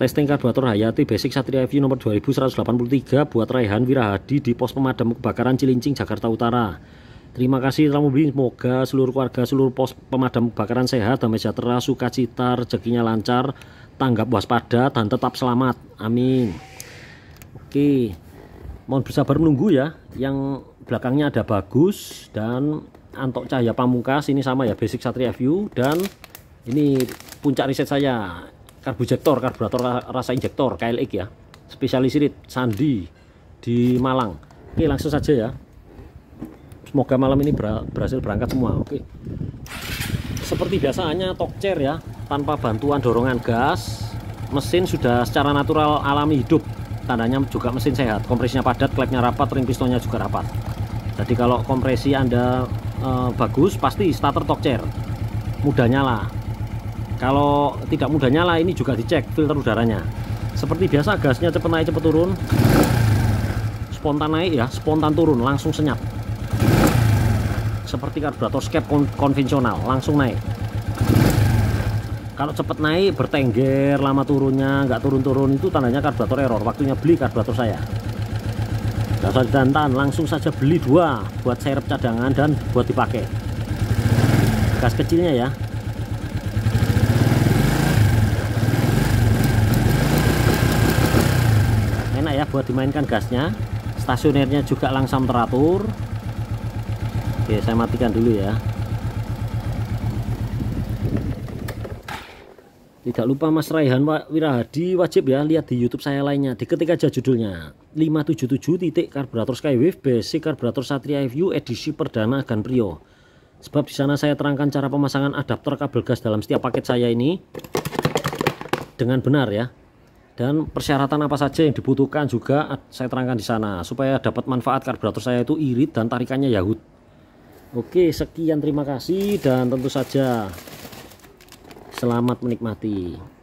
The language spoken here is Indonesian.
Testing karburator Hayati Basic Satria FU nomor 2183 buat Raihan Wirahadi di pos pemadam kebakaran Cilincing, Jakarta Utara. Terima kasih telah membeli, semoga seluruh keluarga, seluruh pos pemadam kebakaran sehat, damai sejahtera, suka cita rezekinya lancar, tanggap waspada, dan tetap selamat. Amin. Oke, mohon bersabar menunggu ya, yang belakangnya ada Bagus dan Antok Cahaya Pamungkas, ini sama ya, Basic Satria FU, dan ini puncak riset saya injektor, karburator rasa injektor KLX ya spesialis irit Sandi di Malang oke langsung saja ya semoga malam ini berhasil berangkat semua oke seperti biasanya talk ya tanpa bantuan dorongan gas mesin sudah secara natural alami hidup tandanya juga mesin sehat kompresinya padat klepnya rapat ring pistonnya juga rapat jadi kalau kompresi anda e, bagus pasti starter talk mudah nyala kalau tidak mudah nyala ini juga dicek filter udaranya seperti biasa gasnya cepet naik cepet turun spontan naik ya spontan turun langsung senyap seperti karburator skep kon konvensional langsung naik kalau cepat naik bertengger lama turunnya nggak turun-turun itu tandanya karburator error waktunya beli karburator saya nggak usah ditantan langsung saja beli dua buat serep cadangan dan buat dipakai gas kecilnya ya enak ya buat dimainkan gasnya stasionernya juga langsung teratur oke saya matikan dulu ya tidak lupa Mas Raihan Wirahadi wajib ya lihat di YouTube saya lainnya diketik aja judulnya 577 titik karburator Skywave basic karburator Satria FU edisi perdana Gan Prio sebab di sana saya terangkan cara pemasangan adaptor kabel gas dalam setiap paket saya ini dengan benar ya dan persyaratan apa saja yang dibutuhkan juga saya terangkan di sana supaya dapat manfaat karburator saya itu irit dan tarikannya Yahud. Oke, sekian terima kasih dan tentu saja selamat menikmati.